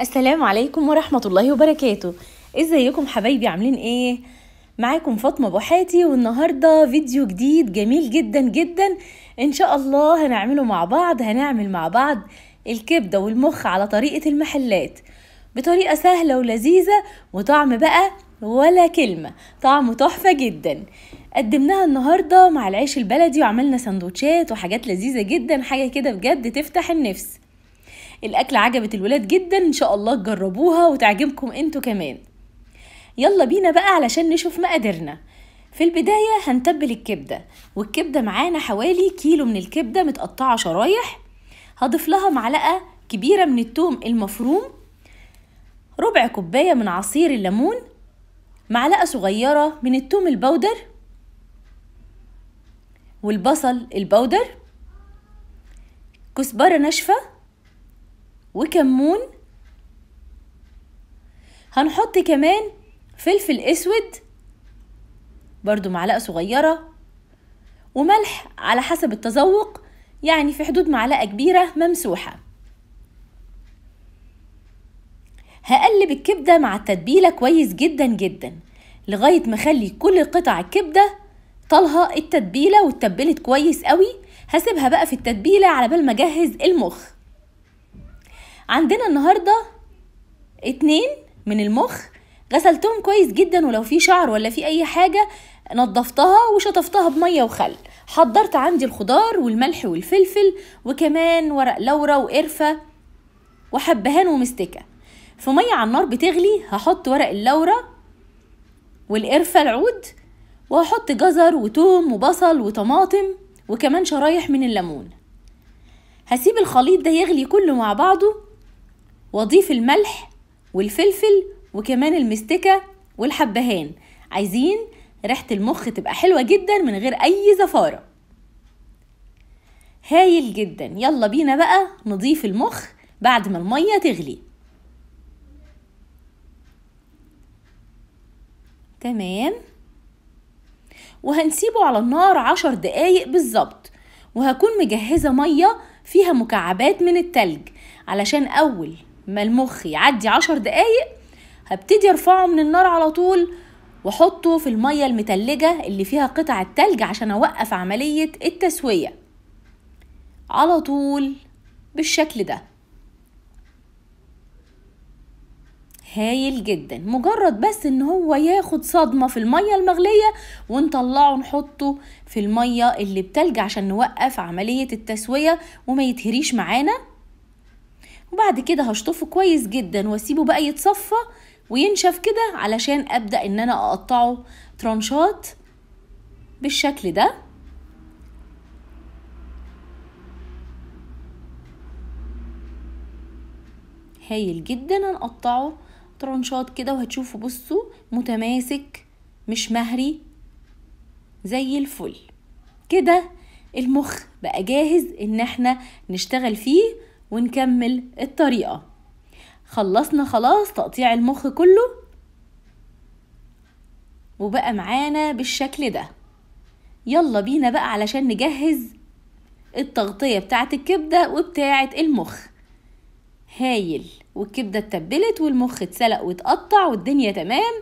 السلام عليكم ورحمة الله وبركاته ازيكم حبايبي عاملين ايه؟ معاكم فاطمة بوحاتي والنهاردة فيديو جديد جميل جدا جدا ان شاء الله هنعمله مع بعض هنعمل مع بعض الكبدة والمخ على طريقة المحلات بطريقة سهلة ولذيذة وطعم بقى ولا كلمة طعم تحفة جدا قدمناها النهاردة مع العيش البلدي وعملنا سندوتشات وحاجات لذيذة جدا حاجة كده بجد تفتح النفس الاكله عجبت الولاد جدا ان شاء الله تجربوها وتعجبكم انتوا كمان يلا بينا بقى علشان نشوف مقاديرنا في البداية هنتبل الكبدة والكبدة معانا حوالي كيلو من الكبدة متقطعة شرايح هضيف لها معلقة كبيرة من التوم المفروم ربع كوباية من عصير الليمون معلقة صغيرة من التوم البودر والبصل البودر كزبرة ناشفة وكمون هنحط كمان فلفل اسود برضو معلقة صغيرة وملح على حسب التذوق يعني في حدود معلقة كبيرة ممسوحة هقلب الكبدة مع التتبيلة كويس جدا جدا لغاية ما اخلي كل قطع الكبدة طالها التتبيلة واتبلت كويس قوي هسيبها بقى في التتبيلة على بال ما اجهز المخ عندنا النهاردة اتنين من المخ غسلتهم كويس جدا ولو في شعر ولا في اي حاجة نظفتها وشطفتها بمية وخل حضرت عندي الخضار والملح والفلفل وكمان ورق لورا وقرفة وحبهان ومستكة في مية على النار بتغلي هحط ورق اللورا والقرفة العود وهحط جزر وتوم وبصل وطماطم وكمان شرايح من الليمون هسيب الخليط ده يغلي كله مع بعضه واضيف الملح والفلفل وكمان المستكة والحبهان عايزين ريحة المخ تبقى حلوة جدا من غير أي زفارة هايل جدا يلا بينا بقى نضيف المخ بعد ما المية تغلي تمام وهنسيبه على النار عشر دقايق بالظبط وهكون مجهزة مية فيها مكعبات من التلج علشان أول ما المخ يعدي عشر دقايق هبتدي ارفعه من النار على طول واحطه في الميه المتلجه اللي فيها قطع التلج عشان اوقف عمليه التسويه على طول بالشكل ده هايل جدا مجرد بس ان هو ياخد صدمه في الميه المغليه ونطلعه نحطه في الميه اللي بتلج عشان نوقف عمليه التسويه وما يتهريش معانا وبعد كده هشطفه كويس جدا واسيبه بقى يتصفى وينشف كده علشان ابدا ان انا اقطعه ترانشات بالشكل ده هايل جدا هنقطعه ترانشات كده وهتشوفوا بصوا متماسك مش مهري زي الفل كده المخ بقى جاهز ان احنا نشتغل فيه ونكمل الطريقة خلصنا خلاص تقطيع المخ كله وبقى معانا بالشكل ده يلا بينا بقى علشان نجهز التغطية بتاعة الكبدة وبتاعة المخ هايل والكبدة اتبلت والمخ اتسلق واتقطع والدنيا تمام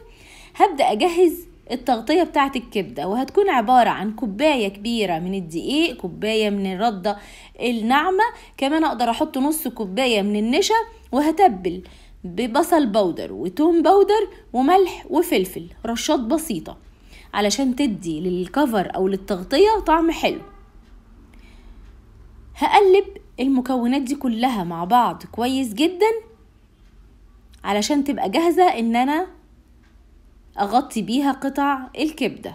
هبدأ أجهز التغطية بتاعت الكبدة وهتكون عبارة عن كوباية كبيرة من الدقيق كوباية من الردة الناعمة كمان اقدر احط نص كوباية من النشا وهتبل ببصل بودر وتوم بودر وملح وفلفل رشات بسيطة علشان تدي للكفر او للتغطية طعم حلو هقلب المكونات دي كلها مع بعض كويس جدا علشان تبقى جاهزة ان انا أغطي بيها قطع الكبدة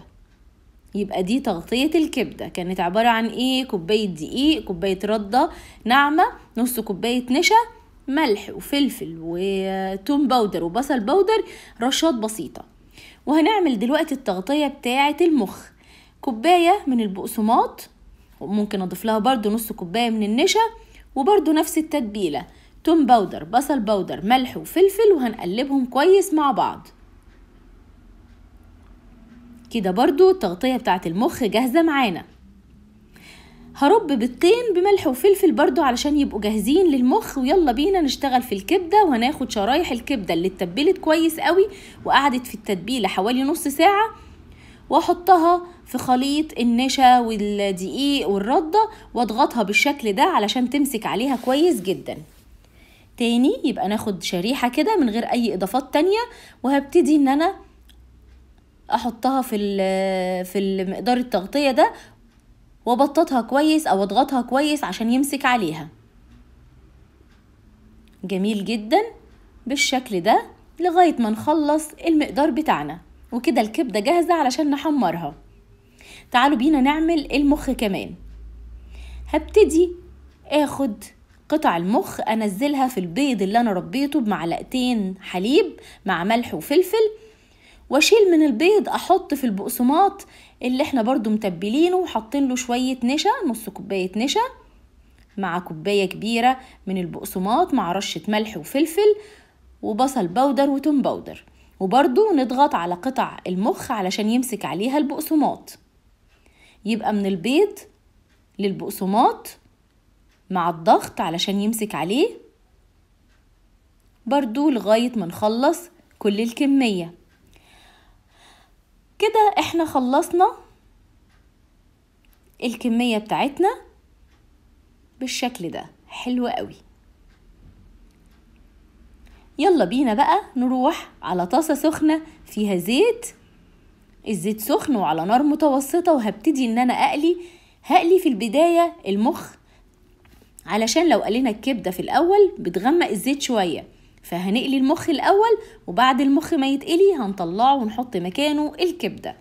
يبقى دي تغطية الكبدة كانت عبارة عن ايه كوباية دقيق كوباية ردة ناعمة نص كوباية نشا ملح وفلفل وتوم باودر وبصل باودر رشات بسيطة وهنعمل دلوقتي التغطية بتاعة المخ كوباية من البقسماط وممكن اضيف لها برضو نص كوباية من النشا وبرضو نفس التتبيلة توم باودر بصل باودر ملح وفلفل وهنقلبهم كويس مع بعض كده برضو التغطية بتاعة المخ جاهزة معانا هرب بيضتين بملح وفلفل برضو علشان يبقوا جاهزين للمخ ويلا بينا نشتغل في الكبدة وهناخد شرايح الكبدة اللي اتبلت كويس قوي وقعدت في التتبيلة حوالي نص ساعة واحطها في خليط النشا والدقيق والردة واضغطها بالشكل ده علشان تمسك عليها كويس جدا تاني يبقى ناخد شريحة كده من غير اي اضافات تانية وهبتدي ان انا احطها في في مقدار التغطيه ده وابططها كويس او اضغطها كويس عشان يمسك عليها جميل جدا بالشكل ده لغايه ما نخلص المقدار بتاعنا وكده الكبده جاهزه علشان نحمرها تعالوا بينا نعمل المخ كمان هبتدي اخد قطع المخ انزلها في البيض اللي انا ربيته بمعلقتين حليب مع ملح وفلفل واشيل من البيض احط في البقسماط اللي احنا برضو متبلينه وحاطين له شوية نشا نص كوباية نشا مع كوباية كبيرة من البقسماط مع رشة ملح وفلفل وبصل بودر وتوم بودر وبرضو نضغط على قطع المخ علشان يمسك عليها البقسماط يبقى من البيض للبقسماط مع الضغط علشان يمسك عليه برضو لغاية ما نخلص كل الكمية كده احنا خلصنا الكمية بتاعتنا بالشكل ده حلو قوي يلا بينا بقى نروح على طاسة سخنة فيها زيت الزيت سخن وعلى نار متوسطة وهبتدي ان انا اقلي هقلي في البداية المخ علشان لو قلينا الكبدة في الاول بتغمق الزيت شوية فهنقلي المخ الأول وبعد المخ ما يتقلي هنطلعه ونحط مكانه الكبدة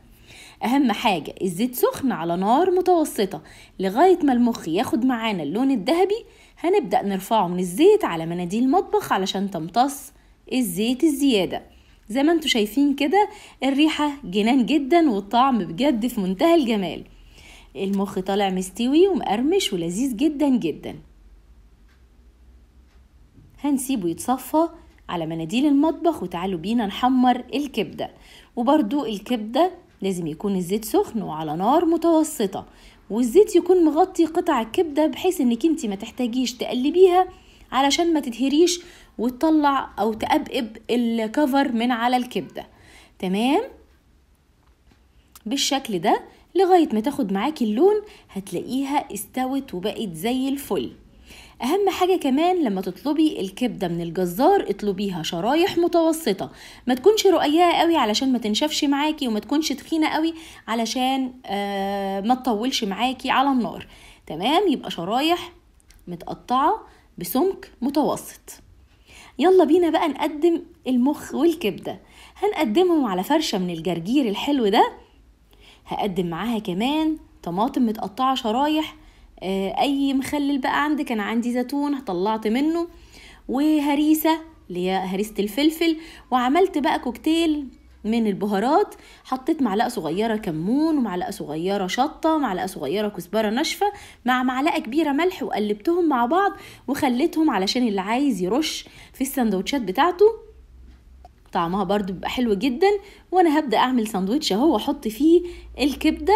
أهم حاجة الزيت سخن على نار متوسطة لغاية ما المخ ياخد معانا اللون الذهبي هنبدأ نرفعه من الزيت على مناديل المطبخ علشان تمتص الزيت الزيادة زي ما انتوا شايفين كده الريحة جنان جدا والطعم بجد في منتهى الجمال المخ طالع مستوي ومقرمش ولذيذ جدا جدا هنسيبه يتصفى على مناديل المطبخ وتعالوا بينا نحمر الكبدة وبرضو الكبدة لازم يكون الزيت سخن وعلى نار متوسطة والزيت يكون مغطي قطع الكبدة بحيث انك انت ما تحتاجيش تقلبيها علشان ما تدهريش وتطلع او تقبقب الكفر من على الكبدة تمام بالشكل ده لغاية ما تاخد معاكي اللون هتلاقيها استوت وبقت زي الفل اهم حاجة كمان لما تطلبي الكبدة من الجزار اطلبيها شرايح متوسطة ما تكونش رؤية قوي علشان ما تنشفش معاكي وما تكونش تخينة قوي علشان آه، ما تطولش معاكي على النار تمام يبقى شرايح متقطعة بسمك متوسط يلا بينا بقى نقدم المخ والكبدة هنقدمهم على فرشة من الجرجير الحلو ده هقدم معاها كمان طماطم متقطعة شرايح آه، اي مخلل بقى عندك انا عندي زيتون طلعت منه وهريسه اللي هي هريسه الفلفل وعملت بقى كوكتيل من البهارات حطيت معلقه صغيره كمون ومعلقه صغيره شطه ومعلقه صغيره كزبره ناشفه مع معلقه كبيره ملح وقلبتهم مع بعض وخليتهم علشان اللي عايز يرش في السندوتشات بتاعته طعمها برضو بيبقى حلو جدا وانا هبدا اعمل سندوتش اهو واحط فيه الكبده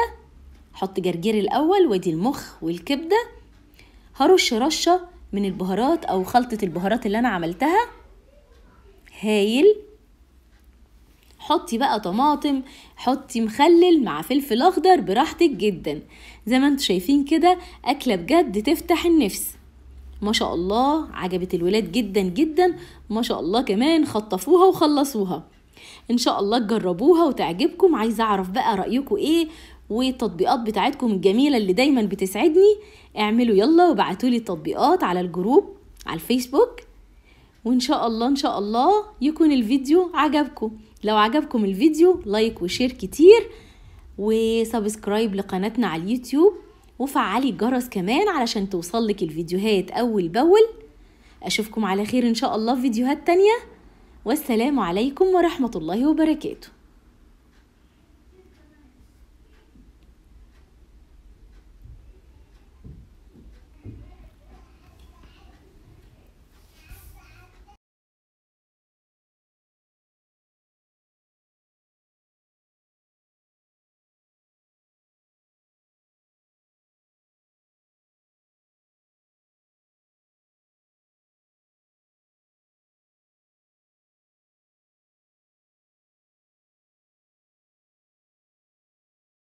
حط جرجير الأول وادي المخ والكبدة هرش رشة من البهارات أو خلطة البهارات اللي أنا عملتها هايل حطي بقى طماطم حطي مخلل مع فلفل اخضر براحتك جدا زي ما انتم شايفين كده اكله بجد تفتح النفس ما شاء الله عجبت الولاد جدا جدا ما شاء الله كمان خطفوها وخلصوها ان شاء الله تجربوها وتعجبكم عايزه اعرف بقى رايكم ايه والتطبيقات بتاعتكم الجميلة اللي دايما بتسعدني اعملوا يلا وبعتولي التطبيقات على الجروب على الفيسبوك وان شاء الله ان شاء الله يكون الفيديو عجبكم لو عجبكم الفيديو لايك وشير كتير وسبسكرايب لقناتنا على اليوتيوب وفعلي الجرس كمان علشان توصلك الفيديوهات اول باول اشوفكم على خير ان شاء الله في فيديوهات تانيه والسلام عليكم ورحمه الله وبركاته